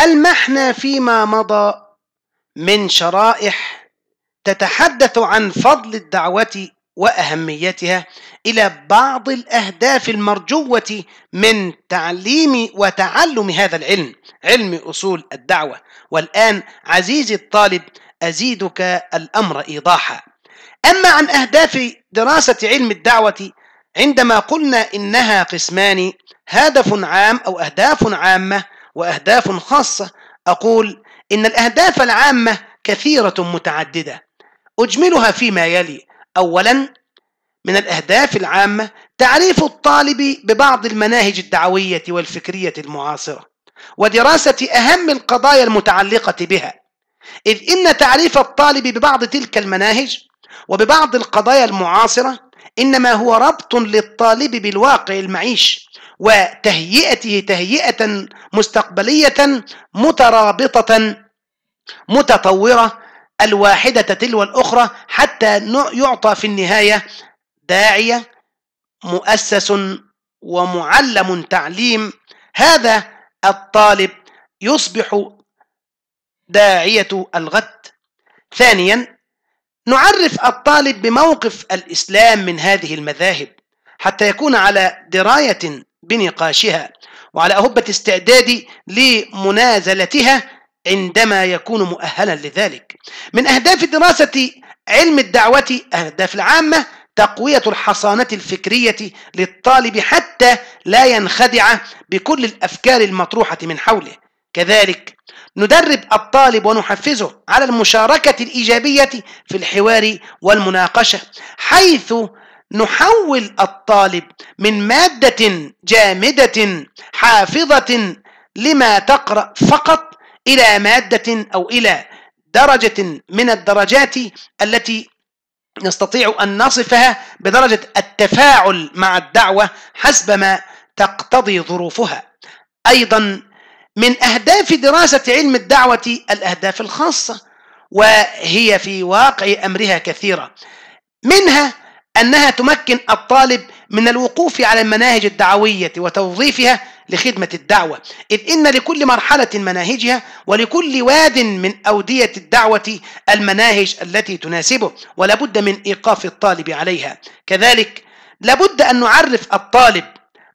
المحنا فيما مضى من شرائح تتحدث عن فضل الدعوة وأهميتها إلى بعض الأهداف المرجوة من تعليم وتعلم هذا العلم علم أصول الدعوة والآن عزيزي الطالب أزيدك الأمر إيضاحا أما عن أهداف دراسة علم الدعوة عندما قلنا إنها قسمان هدف عام أو أهداف عامة واهداف خاصه اقول ان الاهداف العامه كثيره متعدده اجملها فيما يلي اولا من الاهداف العامه تعريف الطالب ببعض المناهج الدعويه والفكريه المعاصره ودراسه اهم القضايا المتعلقه بها اذ ان تعريف الطالب ببعض تلك المناهج وببعض القضايا المعاصره انما هو ربط للطالب بالواقع المعيش وتهيئته تهيئة مستقبلية مترابطة متطورة الواحدة تلو الأخرى حتى يعطى في النهاية داعية مؤسس ومعلم تعليم هذا الطالب يصبح داعية الغد ثانيا نعرف الطالب بموقف الإسلام من هذه المذاهب حتى يكون على دراية بنقاشها وعلى أهبة استعدادي لمنازلتها عندما يكون مؤهلا لذلك من أهداف دراسة علم الدعوة أهداف العامة تقوية الحصانة الفكرية للطالب حتى لا ينخدع بكل الأفكار المطروحة من حوله كذلك ندرب الطالب ونحفزه على المشاركة الإيجابية في الحوار والمناقشة حيث نحول الطالب من مادة جامدة حافظة لما تقرأ فقط إلى مادة أو إلى درجة من الدرجات التي نستطيع أن نصفها بدرجة التفاعل مع الدعوة حسب ما تقتضي ظروفها أيضا من أهداف دراسة علم الدعوة الأهداف الخاصة وهي في واقع أمرها كثيرة منها أنها تمكن الطالب من الوقوف على المناهج الدعوية وتوظيفها لخدمة الدعوة إذ إن لكل مرحلة مناهجها ولكل واد من أودية الدعوة المناهج التي تناسبه ولابد من إيقاف الطالب عليها كذلك لابد أن نعرف الطالب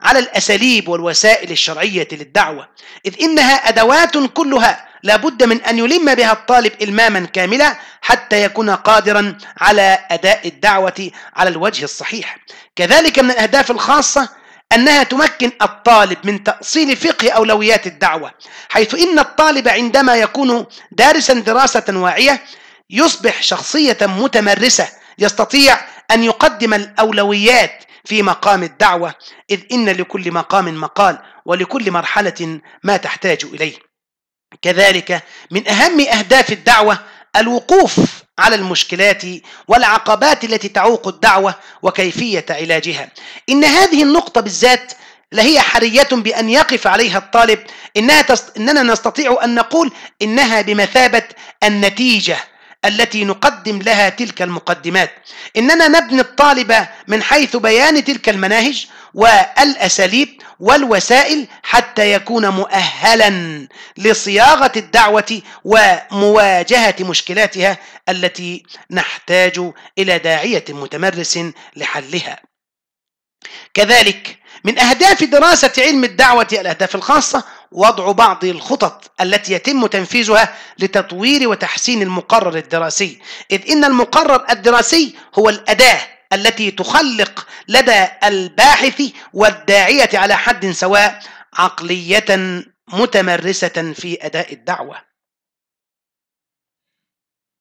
على الأساليب والوسائل الشرعية للدعوة إذ إنها أدوات كلها لابد من أن يلم بها الطالب إلماما كاملا حتى يكون قادرا على أداء الدعوة على الوجه الصحيح كذلك من الأهداف الخاصة أنها تمكن الطالب من تأصيل فقه أولويات الدعوة حيث إن الطالب عندما يكون دارسا دراسة واعية يصبح شخصية متمرسة يستطيع أن يقدم الأولويات في مقام الدعوة إذ إن لكل مقام مقال ولكل مرحلة ما تحتاج إليه كذلك من أهم أهداف الدعوة الوقوف على المشكلات والعقبات التي تعوق الدعوة وكيفية علاجها إن هذه النقطة بالذات لهي حرية بأن يقف عليها الطالب إنها تست... إننا نستطيع أن نقول إنها بمثابة النتيجة التي نقدم لها تلك المقدمات اننا نبني الطالب من حيث بيان تلك المناهج والاساليب والوسائل حتى يكون مؤهلا لصياغه الدعوه ومواجهه مشكلاتها التي نحتاج الى داعيه متمرس لحلها كذلك من اهداف دراسه علم الدعوه الاهداف الخاصه وضع بعض الخطط التي يتم تنفيذها لتطوير وتحسين المقرر الدراسي إذ إن المقرر الدراسي هو الأداة التي تخلق لدى الباحث والداعية على حد سواء عقلية متمرسة في أداء الدعوة